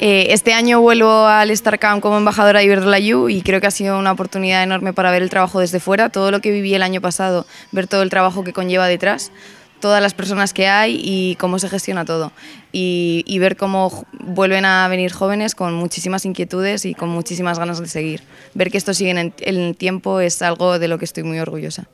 Eh, este año vuelvo al Camp como embajadora de U y creo que ha sido una oportunidad enorme para ver el trabajo desde fuera, todo lo que viví el año pasado, ver todo el trabajo que conlleva detrás todas las personas que hay y cómo se gestiona todo. Y, y, ver cómo vuelven a venir jóvenes con muchísimas inquietudes y con muchísimas ganas de seguir. Ver que esto sigue en el tiempo es algo de lo que estoy muy orgullosa.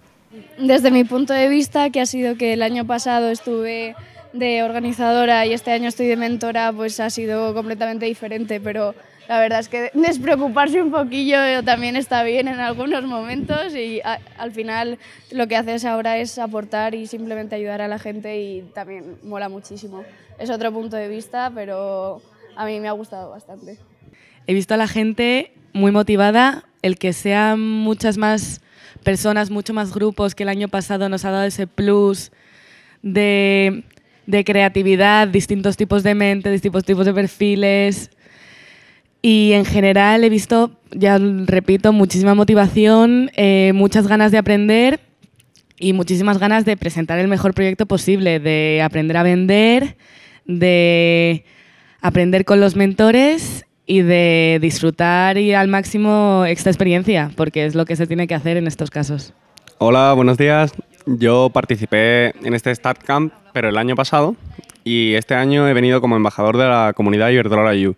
Desde mi punto de vista, que ha sido que el año pasado estuve de organizadora y este año estoy de mentora, pues ha sido completamente diferente, pero la verdad es que despreocuparse un poquillo también está bien en algunos momentos y al final lo que haces ahora es aportar y simplemente ayudar a la gente y también mola muchísimo. Es otro punto de vista, pero a mí me ha gustado bastante. He visto a la gente muy motivada, el que sean muchas más personas, mucho más grupos que el año pasado nos ha dado ese plus de de creatividad, distintos tipos de mente, distintos tipos de perfiles. Y en general he visto, ya repito, muchísima motivación, eh, muchas ganas de aprender y muchísimas ganas de presentar el mejor proyecto posible, de aprender a vender, de aprender con los mentores y de disfrutar y al máximo esta experiencia, porque es lo que se tiene que hacer en estos casos. Hola, buenos días. Yo participé en este Start Camp, pero el año pasado, y este año he venido como embajador de la comunidad Iberdrola You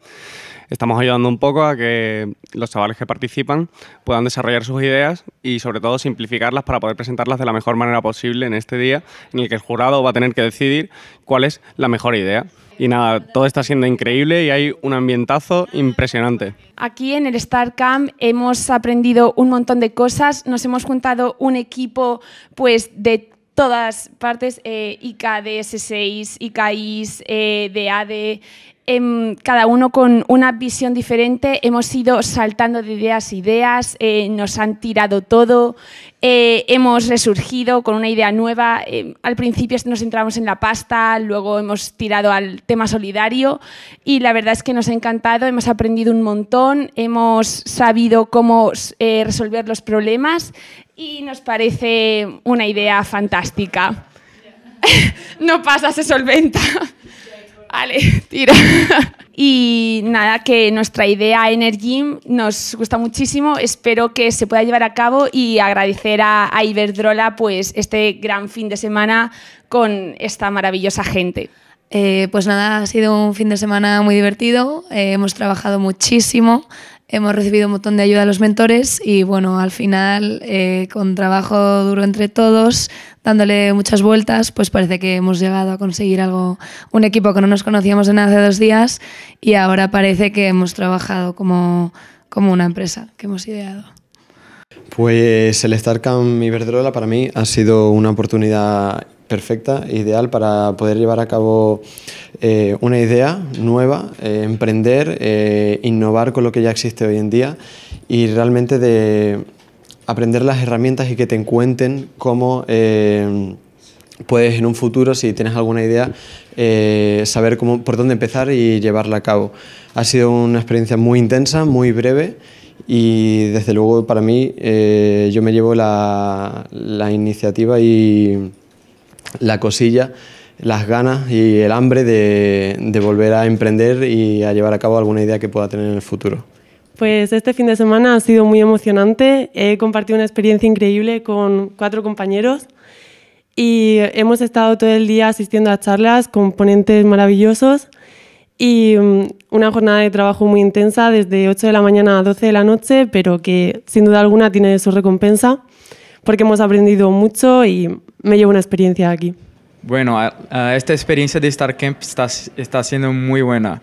estamos ayudando un poco a que los chavales que participan puedan desarrollar sus ideas y sobre todo simplificarlas para poder presentarlas de la mejor manera posible en este día en el que el jurado va a tener que decidir cuál es la mejor idea. Y nada, todo está siendo increíble y hay un ambientazo impresionante. Aquí en el Star Camp hemos aprendido un montón de cosas, nos hemos juntado un equipo pues de todas partes, eh, s 6 IKIS, eh, DAD, em, cada uno con una visión diferente. Hemos ido saltando de ideas a ideas, eh, nos han tirado todo, eh, hemos resurgido con una idea nueva. Em, al principio nos entramos en la pasta, luego hemos tirado al tema solidario y la verdad es que nos ha encantado, hemos aprendido un montón, hemos sabido cómo eh, resolver los problemas y nos parece una idea fantástica. no pasa, se solventa. Vale, tira. Y nada, que nuestra idea Energy nos gusta muchísimo, espero que se pueda llevar a cabo y agradecer a, Iberdrola pues, este gran fin de semana con esta maravillosa gente. Eh, pues nada, ha sido un fin de semana muy divertido, eh, hemos trabajado muchísimo, hemos recibido un montón de ayuda de los mentores y bueno, al final, eh, con trabajo duro entre todos, dándole muchas vueltas, pues parece que hemos llegado a conseguir algo, un equipo que no nos conocíamos de nada hace dos días y ahora parece que hemos trabajado como, como una empresa que hemos ideado. Pues el StarCamp Iberdrola para mí ha sido una oportunidad perfecta, ideal para poder llevar a cabo eh, una idea nueva, eh, emprender, eh, innovar con lo que ya existe hoy en día y realmente de aprender las herramientas y que te encuentren cómo puedes en un futuro, si tienes alguna idea, saber cómo, por dónde empezar y llevarla a cabo. Ha sido una experiencia muy intensa, muy breve y desde luego para mí yo me llevo la iniciativa y la cosilla, las ganas y el hambre de, volver a emprender y a llevar a cabo alguna idea que pueda tener en el futuro. Pues este fin de semana ha sido muy emocionante. He compartido una experiencia increíble con cuatro compañeros y hemos estado todo el día asistiendo a charlas con ponentes maravillosos y mm, una jornada de trabajo muy intensa desde 8 de la mañana a 12 de la noche, pero que sin duda alguna tiene su recompensa porque hemos aprendido mucho y me llevo una experiencia aquí? Bueno, esta experiencia de Star Camp está, está siendo muy buena.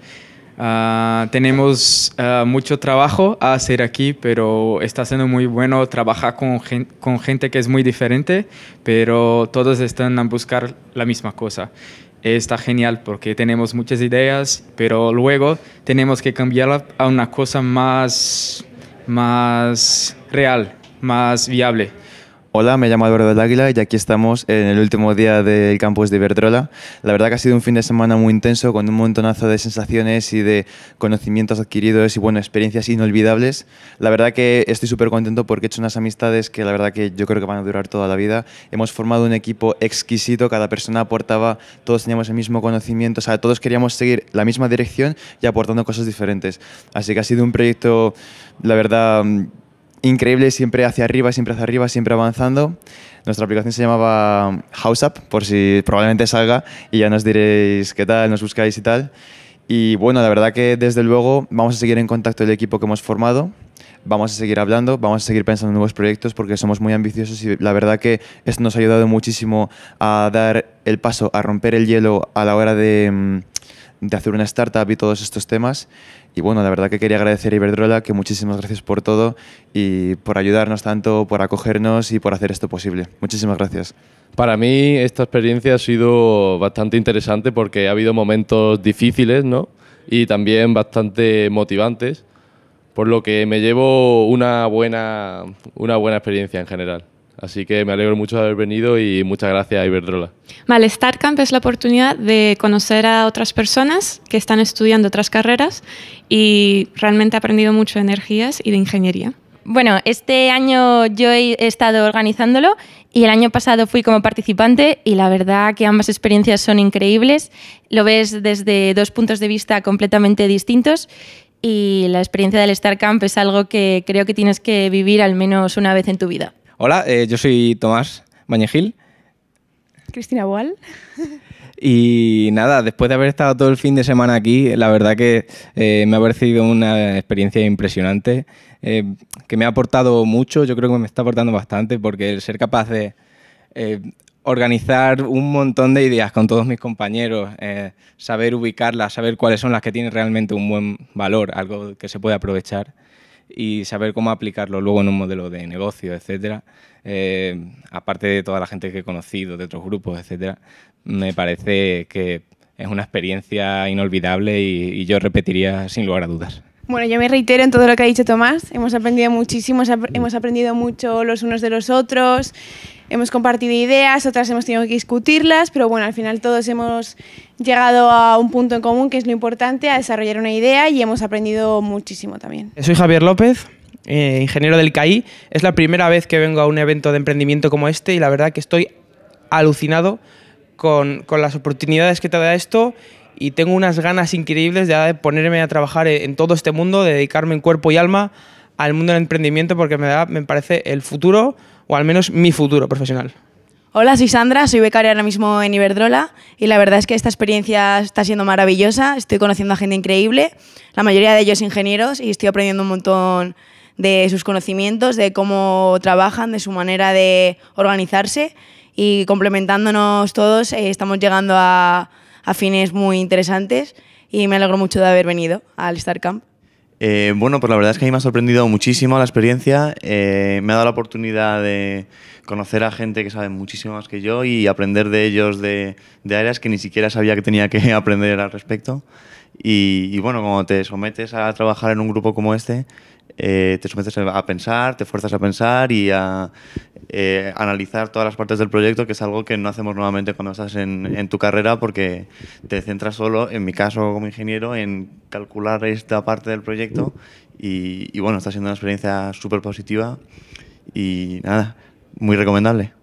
Ah, tenemos ah, mucho trabajo a hacer aquí, pero está siendo muy bueno trabajar con, con gente que es muy diferente, pero todos están a buscar la misma cosa. Está genial porque tenemos muchas ideas, pero luego tenemos que cambiarla a una cosa más, más real, más viable. Hola, me llamo Álvaro del Águila y aquí estamos en el último día del campus de Iberdrola. La verdad que ha sido un fin de semana muy intenso con un montonazo de sensaciones y de conocimientos adquiridos y bueno, experiencias inolvidables. La verdad que estoy súper contento porque he hecho unas amistades que la verdad que yo creo que van a durar toda la vida. Hemos formado un equipo exquisito, cada persona aportaba, todos teníamos el mismo conocimiento, o sea, todos queríamos seguir la misma dirección y aportando cosas diferentes. Así que ha sido un proyecto, la verdad increíble, siempre hacia arriba, siempre hacia arriba, siempre avanzando. Nuestra aplicación se llamaba House por si probablemente salga y ya nos diréis qué tal, nos buscáis y tal. Y bueno, la verdad que desde luego vamos a seguir en contacto el equipo que hemos formado, vamos a seguir hablando, vamos a seguir pensando en nuevos proyectos porque somos muy ambiciosos y la verdad que esto nos ha ayudado muchísimo a dar el paso, a romper el hielo a la hora de mm, de hacer una startup y todos estos temas. Y bueno, la verdad que quería agradecer a Iberdrola, que muchísimas gracias por todo y por ayudarnos tanto, por acogernos y por hacer esto posible. Muchísimas gracias. Para mí esta experiencia ha sido bastante interesante porque ha habido momentos difíciles, ¿no? Y también bastante motivantes, por lo que me llevo una buena, una buena experiencia en general. Así que me alegro mucho de haber venido y muchas gracias a Iberdrola. Vale, Camp es la oportunidad de conocer a otras personas que están estudiando otras carreras y realmente he aprendido mucho de energías y de ingeniería. Bueno, este año yo he estado organizándolo y el año pasado fui como participante y la verdad que ambas experiencias son increíbles. Lo ves desde dos puntos de vista completamente distintos y la experiencia del Star Camp es algo que creo que tienes que vivir al menos una vez en tu vida. Hola, eh, yo soy Tomás Mañegil. Cristina Boal. Y nada, después de haber estado todo el fin de semana aquí, la verdad que eh, me ha parecido una experiencia impresionante, eh, que me ha aportado mucho, yo creo que me está aportando bastante, porque el ser capaz de organizar un montón de ideas con todos mis compañeros, saber ubicarlas, saber cuáles son las que tienen realmente un buen valor, algo que se puede aprovechar y saber cómo aplicarlo luego en un modelo de negocio, etcétera. Eh, aparte de toda la gente que he conocido de otros grupos, etcétera, me parece que es una experiencia inolvidable y, y yo repetiría sin lugar a dudas. Bueno, yo me reitero en todo lo que ha dicho Tomás. Hemos aprendido muchísimo, hemos aprendido mucho los unos de los otros, hemos compartido ideas, otras hemos tenido que discutirlas, pero bueno, al final todos hemos llegado a un punto en común que es lo importante, a desarrollar una idea y hemos aprendido muchísimo también. Eh, soy Javier López, eh, ingeniero del CAI. Es la primera vez que vengo a un evento de emprendimiento como este y la verdad que estoy alucinado con, con las oportunidades que te da esto y tengo unas ganas increíbles de, ponerme a trabajar e, en todo este mundo, de dedicarme en cuerpo y alma al mundo del emprendimiento porque me, da, me parece el futuro o al menos mi futuro profesional. Hola, soy Sandra, soy becaria ahora mismo en Iberdrola y la verdad es que esta experiencia está siendo maravillosa, estoy conociendo a gente increíble, la mayoría de ellos ingenieros y estoy aprendiendo un montón de sus conocimientos, de cómo trabajan, de su manera de organizarse y complementándonos todos eh, estamos llegando a, a fines muy interesantes y me alegro mucho de haber venido al Star Camp. Eh, bueno, pues la verdad es que a mí me ha sorprendido muchísimo la experiencia. Eh, me ha dado la oportunidad de conocer a gente que sabe muchísimo más que yo y aprender de ellos de, áreas que ni siquiera sabía que tenía que aprender al respecto. Y, y bueno, como te sometes a trabajar en un grupo como este, eh, te sometes a pensar, te fuerzas a pensar y a eh, analizar todas las partes del proyecto, que es algo que no hacemos normalmente cuando estás en, tu carrera porque te centras solo, en mi caso como ingeniero, en calcular esta parte del proyecto y, y bueno, está siendo una experiencia súper positiva y nada, muy recomendable.